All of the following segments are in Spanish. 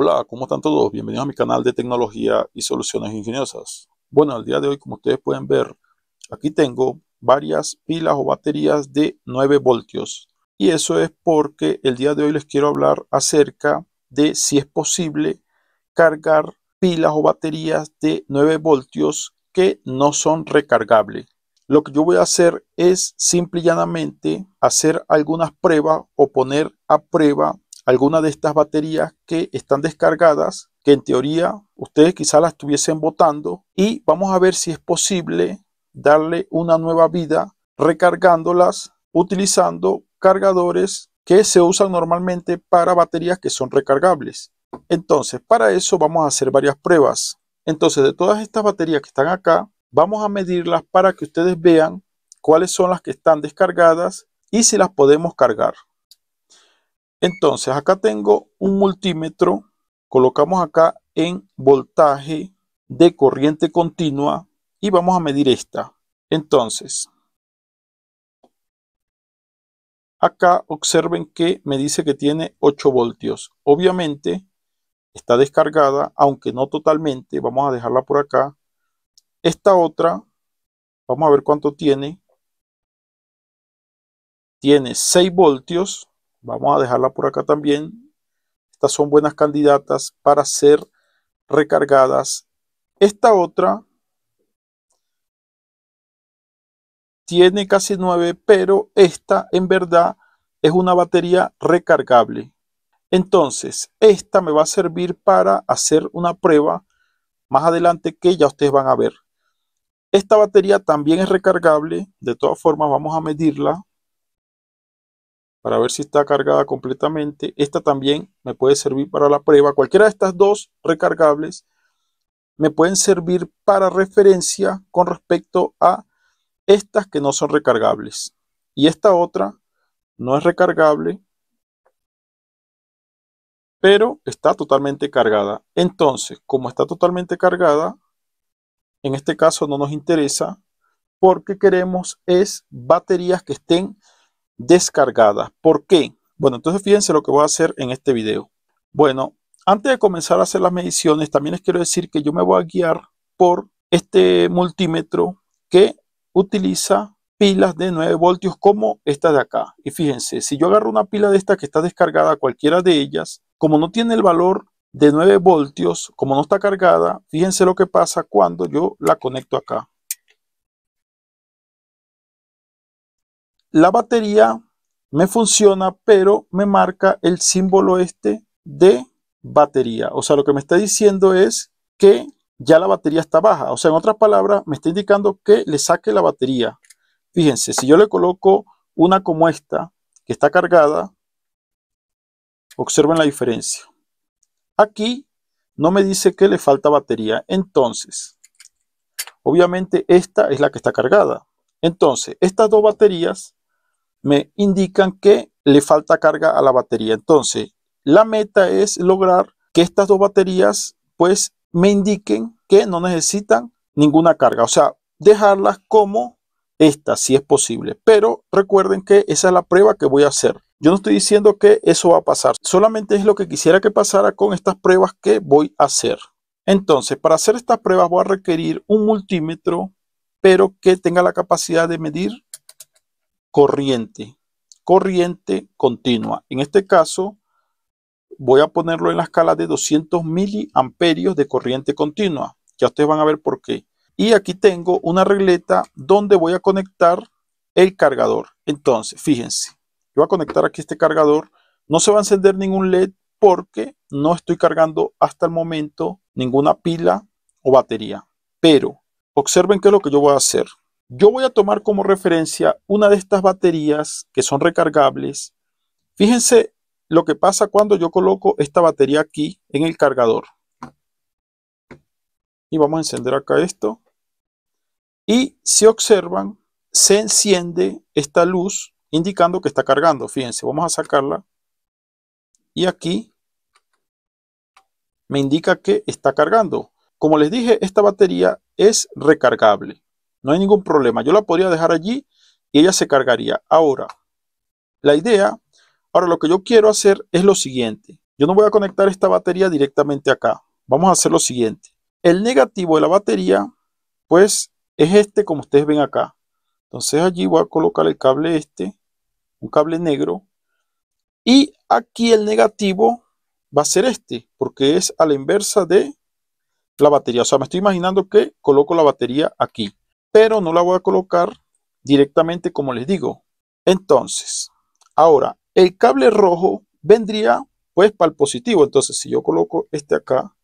Hola, ¿cómo están todos? Bienvenidos a mi canal de tecnología y soluciones ingeniosas. Bueno, el día de hoy, como ustedes pueden ver, aquí tengo varias pilas o baterías de 9 voltios. Y eso es porque el día de hoy les quiero hablar acerca de si es posible cargar pilas o baterías de 9 voltios que no son recargables. Lo que yo voy a hacer es simple y llanamente hacer algunas pruebas o poner a prueba alguna de estas baterías que están descargadas, que en teoría ustedes quizás las estuviesen botando. y vamos a ver si es posible darle una nueva vida recargándolas utilizando cargadores que se usan normalmente para baterías que son recargables. Entonces, para eso vamos a hacer varias pruebas. Entonces, de todas estas baterías que están acá, vamos a medirlas para que ustedes vean cuáles son las que están descargadas y si las podemos cargar. Entonces, acá tengo un multímetro. Colocamos acá en voltaje de corriente continua y vamos a medir esta. Entonces, acá observen que me dice que tiene 8 voltios. Obviamente, está descargada, aunque no totalmente. Vamos a dejarla por acá. Esta otra, vamos a ver cuánto tiene. Tiene 6 voltios Vamos a dejarla por acá también. Estas son buenas candidatas para ser recargadas. Esta otra tiene casi 9, pero esta en verdad es una batería recargable. Entonces, esta me va a servir para hacer una prueba más adelante que ya ustedes van a ver. Esta batería también es recargable, de todas formas vamos a medirla para ver si está cargada completamente. Esta también me puede servir para la prueba. Cualquiera de estas dos recargables me pueden servir para referencia con respecto a estas que no son recargables. Y esta otra no es recargable, pero está totalmente cargada. Entonces, como está totalmente cargada, en este caso no nos interesa porque queremos es baterías que estén descargada. ¿Por qué? Bueno, entonces fíjense lo que voy a hacer en este video. Bueno, antes de comenzar a hacer las mediciones, también les quiero decir que yo me voy a guiar por este multímetro que utiliza pilas de 9 voltios como esta de acá. Y fíjense, si yo agarro una pila de esta que está descargada, cualquiera de ellas, como no tiene el valor de 9 voltios, como no está cargada, fíjense lo que pasa cuando yo la conecto acá. la batería me funciona, pero me marca el símbolo este de batería. O sea, lo que me está diciendo es que ya la batería está baja. O sea, en otras palabras, me está indicando que le saque la batería. Fíjense, si yo le coloco una como esta, que está cargada, observen la diferencia. Aquí no me dice que le falta batería. Entonces, obviamente esta es la que está cargada. Entonces, estas dos baterías me indican que le falta carga a la batería. Entonces, la meta es lograr que estas dos baterías pues me indiquen que no necesitan ninguna carga, o sea, dejarlas como esta si es posible. Pero recuerden que esa es la prueba que voy a hacer. Yo no estoy diciendo que eso va a pasar, solamente es lo que quisiera que pasara con estas pruebas que voy a hacer. Entonces, para hacer estas pruebas voy a requerir un multímetro, pero que tenga la capacidad de medir corriente, corriente continua. En este caso, voy a ponerlo en la escala de 200 miliamperios de corriente continua. Ya ustedes van a ver por qué. Y aquí tengo una regleta donde voy a conectar el cargador. Entonces, fíjense, yo voy a conectar aquí este cargador. No se va a encender ningún LED porque no estoy cargando hasta el momento ninguna pila o batería. Pero observen qué es lo que yo voy a hacer. Yo voy a tomar como referencia una de estas baterías que son recargables. Fíjense lo que pasa cuando yo coloco esta batería aquí en el cargador. Y vamos a encender acá esto. Y si observan, se enciende esta luz indicando que está cargando. Fíjense, vamos a sacarla. Y aquí me indica que está cargando. Como les dije, esta batería es recargable. No hay ningún problema. Yo la podría dejar allí y ella se cargaría. Ahora, la idea, ahora lo que yo quiero hacer es lo siguiente. Yo no voy a conectar esta batería directamente acá. Vamos a hacer lo siguiente. El negativo de la batería, pues es este como ustedes ven acá. Entonces allí voy a colocar el cable este, un cable negro. Y aquí el negativo va a ser este, porque es a la inversa de la batería. O sea, me estoy imaginando que coloco la batería aquí pero no la voy a colocar directamente como les digo. Entonces, ahora, el cable rojo vendría pues para el positivo. Entonces, si yo coloco este acá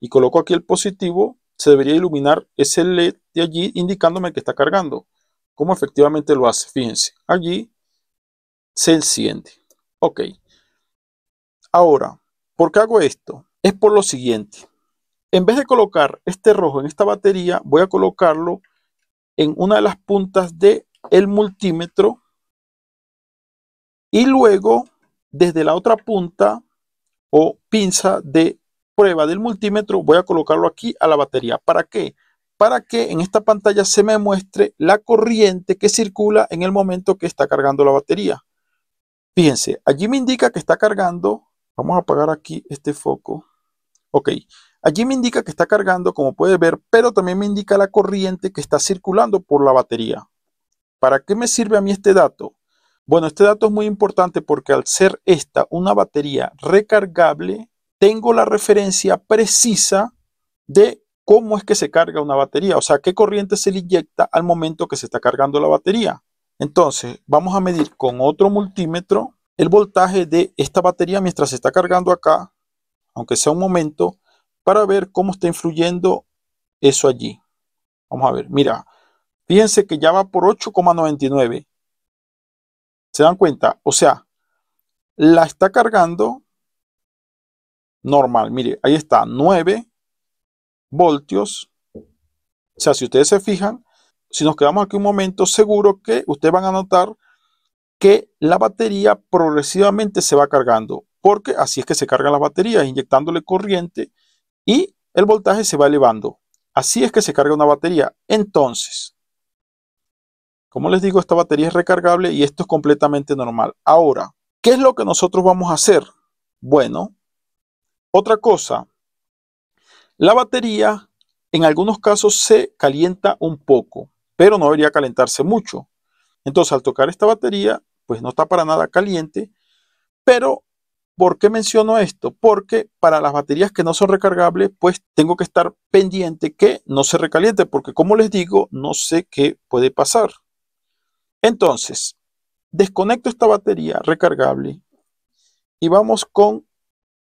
y coloco aquí el positivo, se debería iluminar ese LED de allí indicándome que está cargando. Como efectivamente lo hace, fíjense. Allí se enciende. Ok. Ahora, ¿por qué hago esto? Es por lo siguiente. En vez de colocar este rojo en esta batería, voy a colocarlo en una de las puntas de el multímetro y luego desde la otra punta o pinza de prueba del multímetro voy a colocarlo aquí a la batería. ¿Para qué? Para que en esta pantalla se me muestre la corriente que circula en el momento que está cargando la batería. Fíjense, allí me indica que está cargando. Vamos a apagar aquí este foco. Ok, allí me indica que está cargando, como puede ver, pero también me indica la corriente que está circulando por la batería. ¿Para qué me sirve a mí este dato? Bueno, este dato es muy importante porque al ser esta una batería recargable, tengo la referencia precisa de cómo es que se carga una batería, o sea, qué corriente se le inyecta al momento que se está cargando la batería. Entonces, vamos a medir con otro multímetro el voltaje de esta batería mientras se está cargando acá aunque sea un momento, para ver cómo está influyendo eso allí. Vamos a ver, mira, fíjense que ya va por 8,99. ¿Se dan cuenta? O sea, la está cargando normal. Mire, ahí está, 9 voltios. O sea, si ustedes se fijan, si nos quedamos aquí un momento, seguro que ustedes van a notar que la batería progresivamente se va cargando porque así es que se cargan las baterías, inyectándole corriente y el voltaje se va elevando. Así es que se carga una batería. Entonces, como les digo, esta batería es recargable y esto es completamente normal. Ahora, ¿qué es lo que nosotros vamos a hacer? Bueno, otra cosa, la batería en algunos casos se calienta un poco, pero no debería calentarse mucho. Entonces, al tocar esta batería, pues no está para nada caliente, pero ¿Por qué menciono esto? Porque para las baterías que no son recargables, pues tengo que estar pendiente que no se recaliente, porque como les digo, no sé qué puede pasar. Entonces, desconecto esta batería recargable y vamos con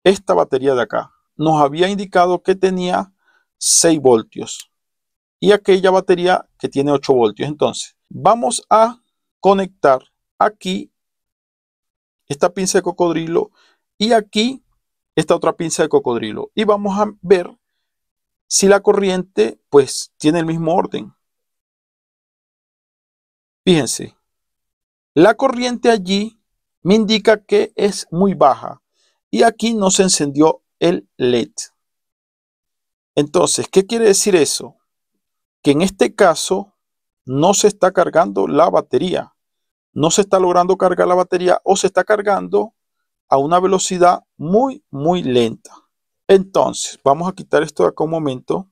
esta batería de acá. Nos había indicado que tenía 6 voltios y aquella batería que tiene 8 voltios. Entonces, vamos a conectar aquí esta pinza de cocodrilo y aquí está otra pinza de cocodrilo. Y vamos a ver si la corriente pues tiene el mismo orden. Fíjense, la corriente allí me indica que es muy baja y aquí no se encendió el LED. Entonces, ¿qué quiere decir eso? Que en este caso no se está cargando la batería, no se está logrando cargar la batería o se está cargando a una velocidad muy, muy lenta. Entonces, vamos a quitar esto de acá un momento.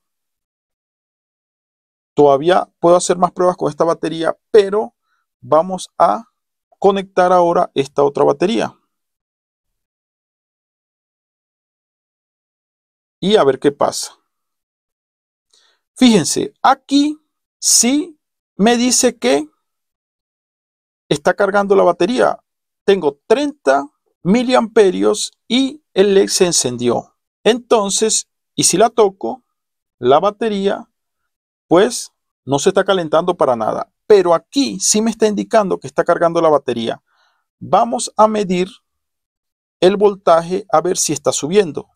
Todavía puedo hacer más pruebas con esta batería, pero vamos a conectar ahora esta otra batería. Y a ver qué pasa. Fíjense, aquí sí me dice que está cargando la batería. Tengo 30 miliamperios y el LED se encendió. Entonces, y si la toco, la batería, pues no se está calentando para nada. Pero aquí sí me está indicando que está cargando la batería. Vamos a medir el voltaje a ver si está subiendo.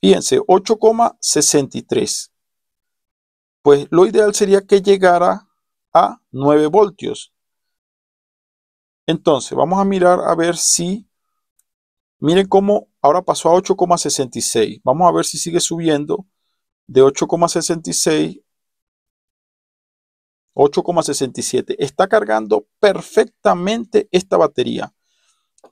Fíjense, 8,63. Pues lo ideal sería que llegara a 9 voltios. Entonces, vamos a mirar a ver si, miren cómo ahora pasó a 8,66. Vamos a ver si sigue subiendo de 8,66 8,67. Está cargando perfectamente esta batería.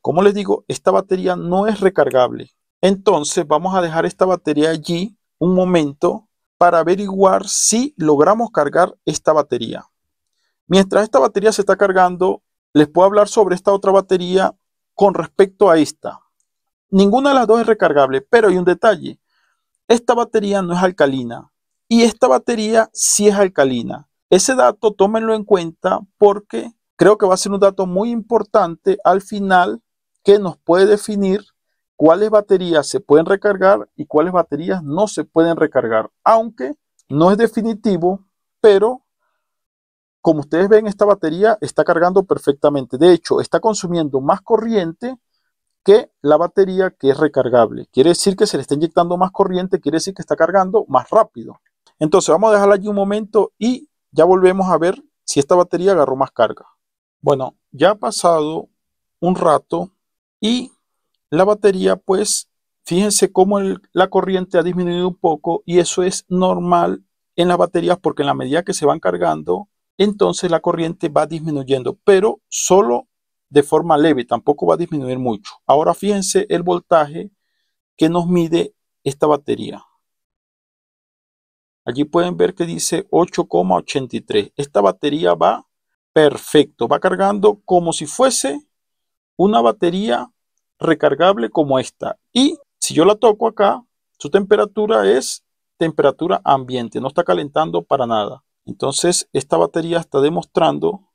Como les digo, esta batería no es recargable. Entonces vamos a dejar esta batería allí un momento para averiguar si logramos cargar esta batería. Mientras esta batería se está cargando, les puedo hablar sobre esta otra batería con respecto a esta. Ninguna de las dos es recargable, pero hay un detalle. Esta batería no es alcalina y esta batería sí es alcalina. Ese dato tómenlo en cuenta porque creo que va a ser un dato muy importante al final que nos puede definir cuáles baterías se pueden recargar y cuáles baterías no se pueden recargar. Aunque no es definitivo, pero como ustedes ven, esta batería está cargando perfectamente. De hecho, está consumiendo más corriente que la batería que es recargable. Quiere decir que se le está inyectando más corriente, quiere decir que está cargando más rápido. Entonces vamos a dejarla allí un momento y ya volvemos a ver si esta batería agarró más carga. Bueno, ya ha pasado un rato y la batería pues fíjense cómo la corriente ha disminuido un poco y eso es normal en las baterías porque en la medida que se van cargando entonces la corriente va disminuyendo, pero solo de forma leve, tampoco va a disminuir mucho. Ahora fíjense el voltaje que nos mide esta batería. Allí pueden ver que dice 8,83. Esta batería va perfecto, va cargando como si fuese una batería recargable como esta. Y si yo la toco acá, su temperatura es temperatura ambiente, no está calentando para nada. Entonces, esta batería está demostrando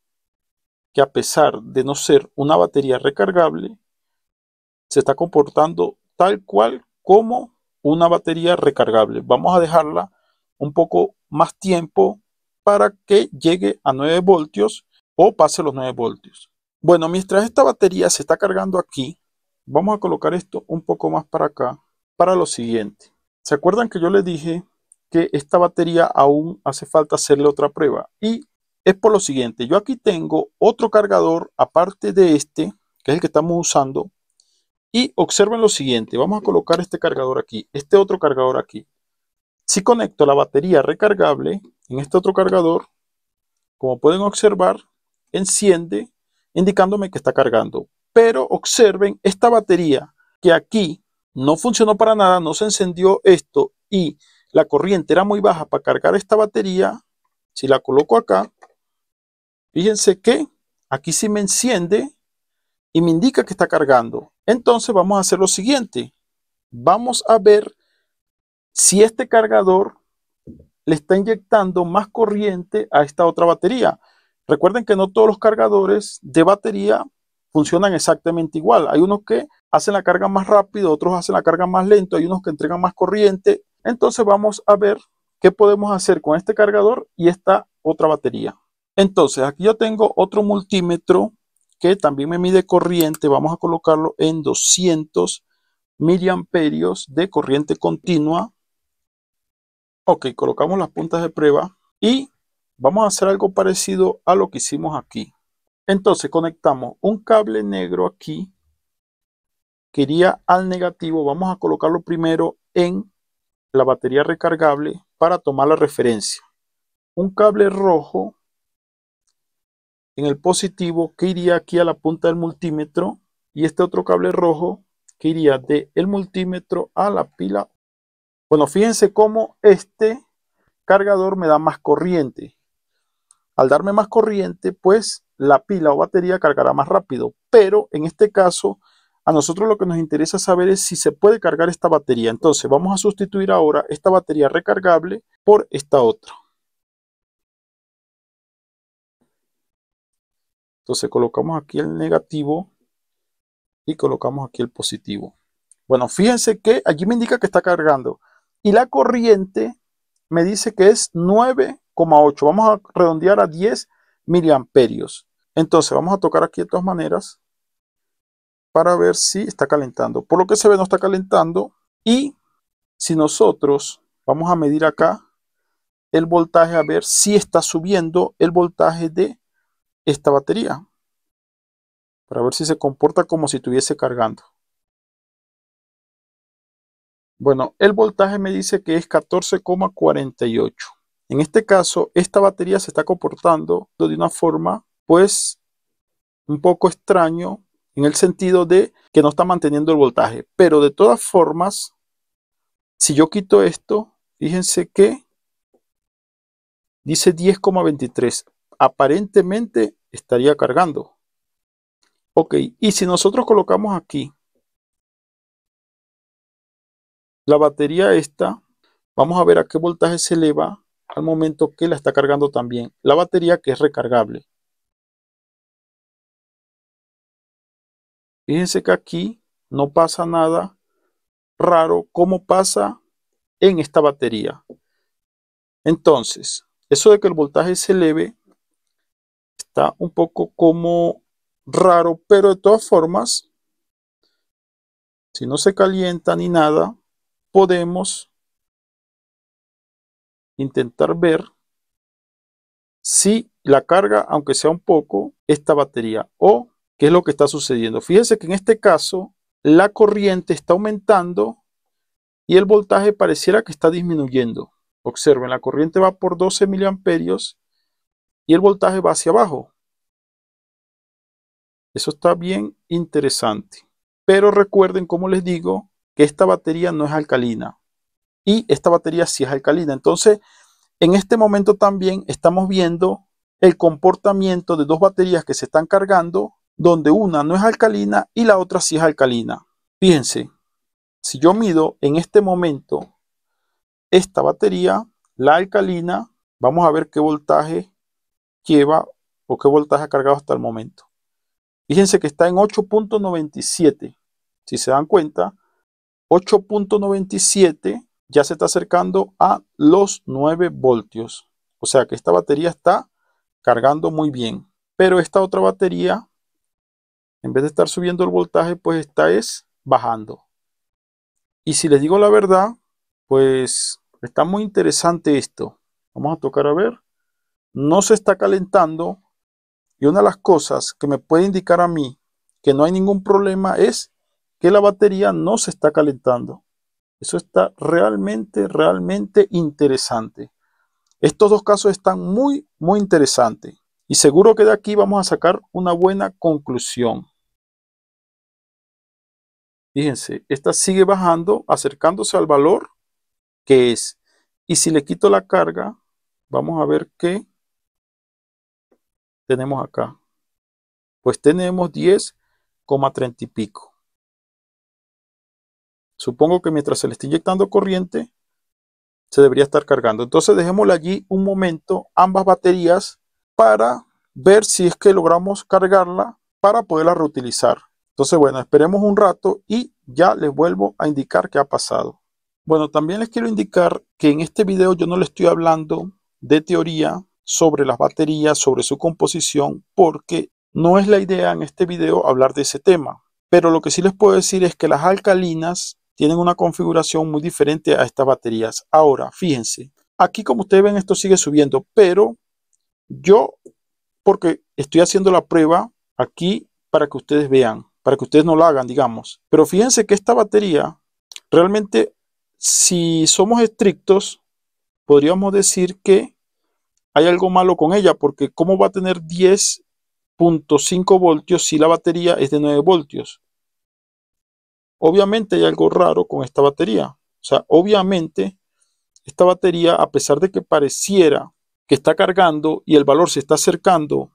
que a pesar de no ser una batería recargable, se está comportando tal cual como una batería recargable. Vamos a dejarla un poco más tiempo para que llegue a 9 voltios o pase los 9 voltios. Bueno, mientras esta batería se está cargando aquí, vamos a colocar esto un poco más para acá para lo siguiente. ¿Se acuerdan que yo les dije que esta batería aún hace falta hacerle otra prueba. Y es por lo siguiente, yo aquí tengo otro cargador aparte de este, que es el que estamos usando. Y observen lo siguiente, vamos a colocar este cargador aquí, este otro cargador aquí. Si conecto la batería recargable en este otro cargador, como pueden observar, enciende indicándome que está cargando. Pero observen esta batería que aquí no funcionó para nada, no se encendió esto y la corriente era muy baja para cargar esta batería, si la coloco acá, fíjense que aquí sí me enciende y me indica que está cargando. Entonces vamos a hacer lo siguiente. Vamos a ver si este cargador le está inyectando más corriente a esta otra batería. Recuerden que no todos los cargadores de batería funcionan exactamente igual. Hay unos que hacen la carga más rápido, otros hacen la carga más lento, hay unos que entregan más corriente, entonces vamos a ver qué podemos hacer con este cargador y esta otra batería. Entonces aquí yo tengo otro multímetro que también me mide corriente. Vamos a colocarlo en 200 miliamperios de corriente continua. Ok, colocamos las puntas de prueba y vamos a hacer algo parecido a lo que hicimos aquí. Entonces conectamos un cable negro aquí que iría al negativo. Vamos a colocarlo primero en la batería recargable para tomar la referencia. Un cable rojo en el positivo que iría aquí a la punta del multímetro y este otro cable rojo que iría de el multímetro a la pila. Bueno, fíjense cómo este cargador me da más corriente. Al darme más corriente, pues la pila o batería cargará más rápido. Pero en este caso a nosotros lo que nos interesa saber es si se puede cargar esta batería. Entonces vamos a sustituir ahora esta batería recargable por esta otra. Entonces colocamos aquí el negativo y colocamos aquí el positivo. Bueno, fíjense que allí me indica que está cargando. Y la corriente me dice que es 9,8. Vamos a redondear a 10 miliamperios. Entonces vamos a tocar aquí de todas maneras para ver si está calentando. Por lo que se ve no está calentando y si nosotros vamos a medir acá el voltaje a ver si está subiendo el voltaje de esta batería para ver si se comporta como si estuviese cargando. Bueno, el voltaje me dice que es 14,48. En este caso, esta batería se está comportando de una forma, pues, un poco extraño en el sentido de que no está manteniendo el voltaje. Pero de todas formas, si yo quito esto, fíjense que dice 10,23. Aparentemente estaría cargando. Ok, y si nosotros colocamos aquí la batería esta, vamos a ver a qué voltaje se eleva al momento que la está cargando también. La batería que es recargable. Fíjense que aquí no pasa nada raro como pasa en esta batería. Entonces, eso de que el voltaje se eleve está un poco como raro, pero de todas formas, si no se calienta ni nada, podemos intentar ver si la carga, aunque sea un poco, esta batería o ¿Qué es lo que está sucediendo? Fíjense que en este caso la corriente está aumentando y el voltaje pareciera que está disminuyendo. Observen, la corriente va por 12 miliamperios y el voltaje va hacia abajo. Eso está bien interesante. Pero recuerden, como les digo, que esta batería no es alcalina. Y esta batería sí es alcalina. Entonces, en este momento también estamos viendo el comportamiento de dos baterías que se están cargando donde una no es alcalina y la otra sí es alcalina. Fíjense, si yo mido en este momento esta batería, la alcalina, vamos a ver qué voltaje lleva o qué voltaje ha cargado hasta el momento. Fíjense que está en 8.97. Si se dan cuenta, 8.97 ya se está acercando a los 9 voltios. O sea que esta batería está cargando muy bien. Pero esta otra batería en vez de estar subiendo el voltaje, pues está es bajando. Y si les digo la verdad, pues está muy interesante esto. Vamos a tocar a ver. No se está calentando. Y una de las cosas que me puede indicar a mí que no hay ningún problema es que la batería no se está calentando. Eso está realmente, realmente interesante. Estos dos casos están muy, muy interesantes. Y seguro que de aquí vamos a sacar una buena conclusión. Fíjense, esta sigue bajando, acercándose al valor que es. Y si le quito la carga, vamos a ver qué tenemos acá. Pues tenemos 10,30 y pico. Supongo que mientras se le está inyectando corriente, se debería estar cargando. Entonces dejémosle allí un momento, ambas baterías, para ver si es que logramos cargarla para poderla reutilizar. Entonces, bueno, esperemos un rato y ya les vuelvo a indicar qué ha pasado. Bueno, también les quiero indicar que en este video yo no le estoy hablando de teoría sobre las baterías, sobre su composición, porque no es la idea en este video hablar de ese tema. Pero lo que sí les puedo decir es que las alcalinas tienen una configuración muy diferente a estas baterías. Ahora, fíjense, aquí como ustedes ven esto sigue subiendo, pero yo, porque estoy haciendo la prueba aquí para que ustedes vean para que ustedes no lo hagan, digamos. Pero fíjense que esta batería, realmente, si somos estrictos, podríamos decir que hay algo malo con ella, porque ¿cómo va a tener 10.5 voltios si la batería es de 9 voltios? Obviamente hay algo raro con esta batería. O sea, obviamente esta batería, a pesar de que pareciera que está cargando y el valor se está acercando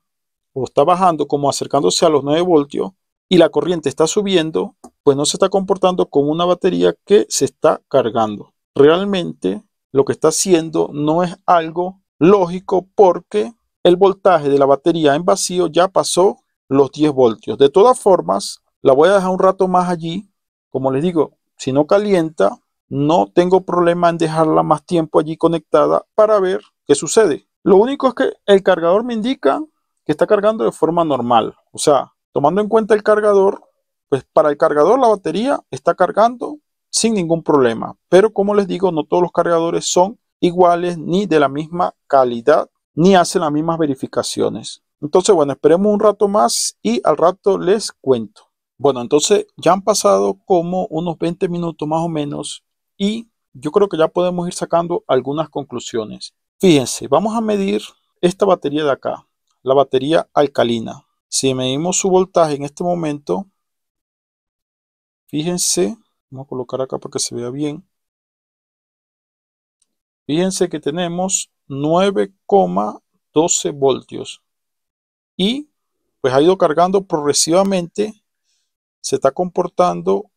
o está bajando como acercándose a los 9 voltios, y la corriente está subiendo, pues no se está comportando como una batería que se está cargando. Realmente lo que está haciendo no es algo lógico porque el voltaje de la batería en vacío ya pasó los 10 voltios. De todas formas, la voy a dejar un rato más allí. Como les digo, si no calienta, no tengo problema en dejarla más tiempo allí conectada para ver qué sucede. Lo único es que el cargador me indica que está cargando de forma normal. O sea, Tomando en cuenta el cargador, pues para el cargador la batería está cargando sin ningún problema. Pero como les digo, no todos los cargadores son iguales ni de la misma calidad ni hacen las mismas verificaciones. Entonces, bueno, esperemos un rato más y al rato les cuento. Bueno, entonces ya han pasado como unos 20 minutos más o menos y yo creo que ya podemos ir sacando algunas conclusiones. Fíjense, vamos a medir esta batería de acá, la batería alcalina. Si medimos su voltaje en este momento, fíjense, vamos a colocar acá para que se vea bien. Fíjense que tenemos 9,12 voltios. Y pues ha ido cargando progresivamente. Se está comportando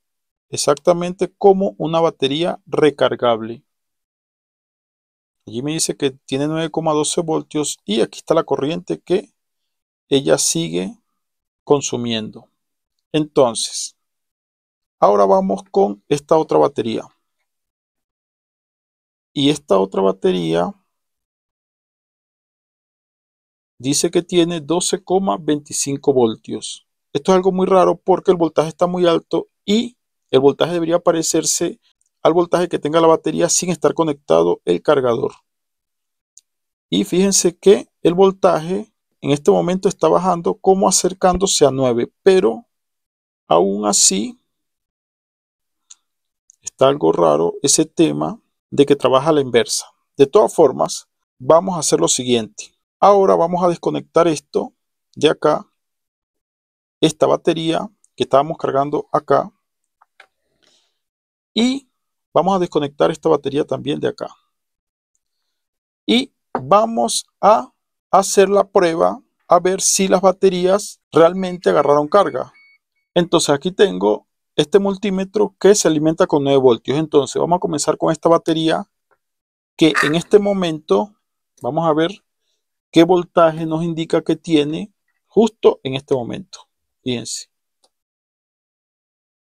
exactamente como una batería recargable. Allí me dice que tiene 9,12 voltios y aquí está la corriente que ella sigue consumiendo. Entonces, ahora vamos con esta otra batería. Y esta otra batería dice que tiene 12,25 voltios. Esto es algo muy raro porque el voltaje está muy alto y el voltaje debería parecerse al voltaje que tenga la batería sin estar conectado el cargador. Y fíjense que el voltaje en este momento está bajando como acercándose a 9, pero aún así está algo raro ese tema de que trabaja la inversa. De todas formas, vamos a hacer lo siguiente. Ahora vamos a desconectar esto de acá, esta batería que estábamos cargando acá, y vamos a desconectar esta batería también de acá. Y vamos a hacer la prueba a ver si las baterías realmente agarraron carga. Entonces aquí tengo este multímetro que se alimenta con 9 voltios. Entonces vamos a comenzar con esta batería que en este momento vamos a ver qué voltaje nos indica que tiene justo en este momento. Fíjense.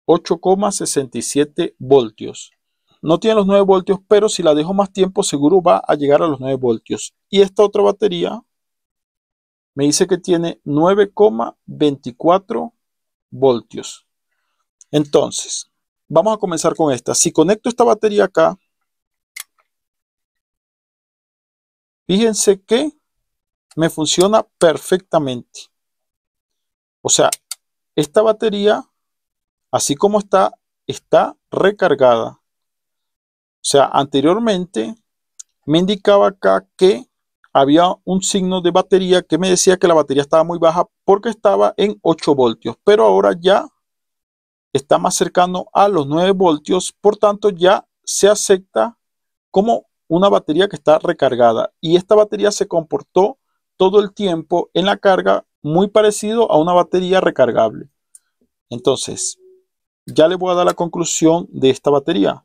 8,67 voltios. No tiene los 9 voltios, pero si la dejo más tiempo, seguro va a llegar a los 9 voltios. Y esta otra batería me dice que tiene 9,24 voltios. Entonces, vamos a comenzar con esta. Si conecto esta batería acá, fíjense que me funciona perfectamente. O sea, esta batería, así como está, está recargada. O sea, anteriormente me indicaba acá que había un signo de batería que me decía que la batería estaba muy baja porque estaba en 8 voltios, pero ahora ya está más cercano a los 9 voltios, por tanto ya se acepta como una batería que está recargada y esta batería se comportó todo el tiempo en la carga muy parecido a una batería recargable. Entonces, ya le voy a dar la conclusión de esta batería.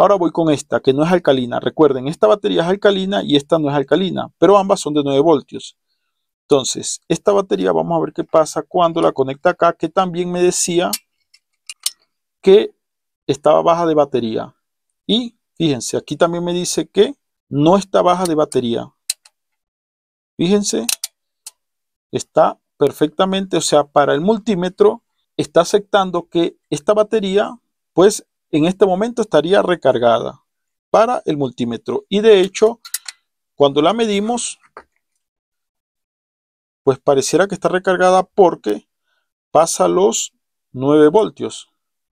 Ahora voy con esta, que no es alcalina. Recuerden, esta batería es alcalina y esta no es alcalina, pero ambas son de 9 voltios. Entonces, esta batería vamos a ver qué pasa cuando la conecta acá, que también me decía que estaba baja de batería. Y fíjense, aquí también me dice que no está baja de batería. Fíjense, está perfectamente, o sea, para el multímetro está aceptando que esta batería pues en este momento estaría recargada para el multímetro. Y de hecho, cuando la medimos, pues pareciera que está recargada porque pasa los 9 voltios.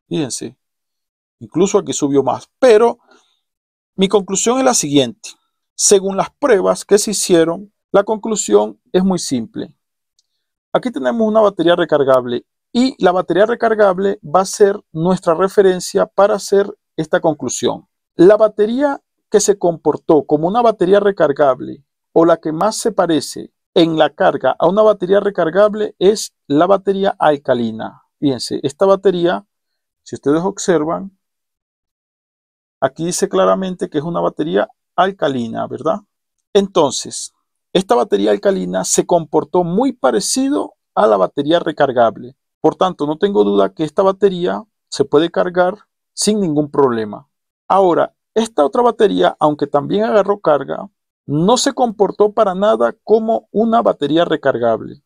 Fíjense, incluso aquí subió más. Pero mi conclusión es la siguiente. Según las pruebas que se hicieron, la conclusión es muy simple. Aquí tenemos una batería recargable y la batería recargable va a ser nuestra referencia para hacer esta conclusión. La batería que se comportó como una batería recargable o la que más se parece en la carga a una batería recargable es la batería alcalina. Fíjense, esta batería, si ustedes observan, aquí dice claramente que es una batería alcalina, ¿verdad? Entonces, esta batería alcalina se comportó muy parecido a la batería recargable. Por tanto, no tengo duda que esta batería se puede cargar sin ningún problema. Ahora, esta otra batería, aunque también agarró carga, no se comportó para nada como una batería recargable.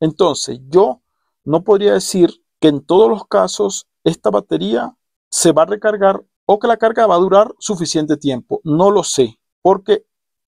Entonces, yo no podría decir que en todos los casos esta batería se va a recargar o que la carga va a durar suficiente tiempo. No lo sé, porque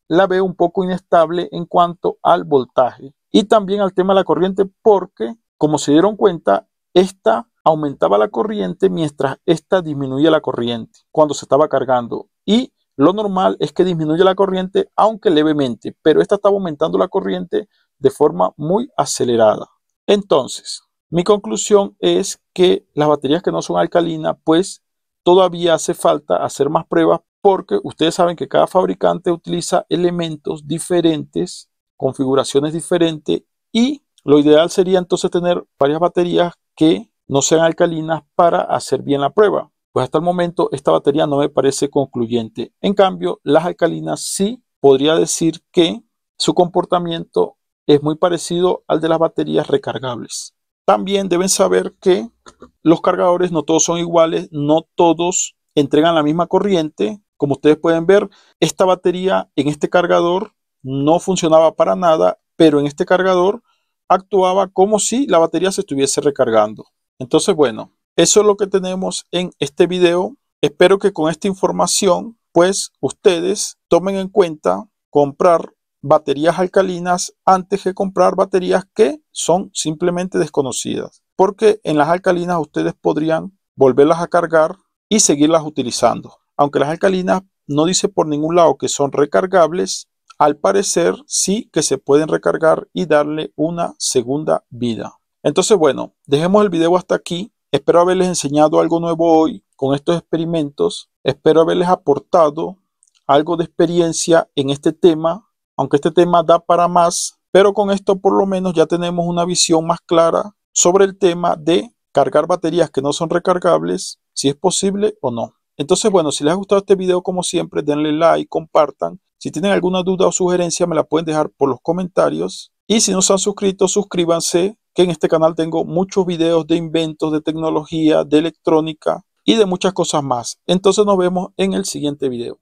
la veo un poco inestable en cuanto al voltaje y también al tema de la corriente, porque como se dieron cuenta, esta aumentaba la corriente mientras esta disminuía la corriente cuando se estaba cargando. Y lo normal es que disminuya la corriente, aunque levemente, pero esta estaba aumentando la corriente de forma muy acelerada. Entonces, mi conclusión es que las baterías que no son alcalinas, pues todavía hace falta hacer más pruebas porque ustedes saben que cada fabricante utiliza elementos diferentes, configuraciones diferentes y lo ideal sería entonces tener varias baterías que no sean alcalinas para hacer bien la prueba, pues hasta el momento esta batería no me parece concluyente. En cambio, las alcalinas sí podría decir que su comportamiento es muy parecido al de las baterías recargables. También deben saber que los cargadores no todos son iguales, no todos entregan la misma corriente. Como ustedes pueden ver, esta batería en este cargador no funcionaba para nada, pero en este cargador actuaba como si la batería se estuviese recargando. Entonces, bueno, eso es lo que tenemos en este video. Espero que con esta información, pues ustedes tomen en cuenta comprar baterías alcalinas antes que comprar baterías que son simplemente desconocidas. Porque en las alcalinas ustedes podrían volverlas a cargar y seguirlas utilizando. Aunque las alcalinas no dice por ningún lado que son recargables, al parecer sí que se pueden recargar y darle una segunda vida. Entonces bueno, dejemos el video hasta aquí. Espero haberles enseñado algo nuevo hoy con estos experimentos. Espero haberles aportado algo de experiencia en este tema, aunque este tema da para más, pero con esto por lo menos ya tenemos una visión más clara sobre el tema de cargar baterías que no son recargables, si es posible o no. Entonces, bueno, si les ha gustado este video, como siempre, denle like, compartan si tienen alguna duda o sugerencia, me la pueden dejar por los comentarios. Y si no se han suscrito, suscríbanse, que en este canal tengo muchos videos de inventos, de tecnología, de electrónica y de muchas cosas más. Entonces nos vemos en el siguiente video.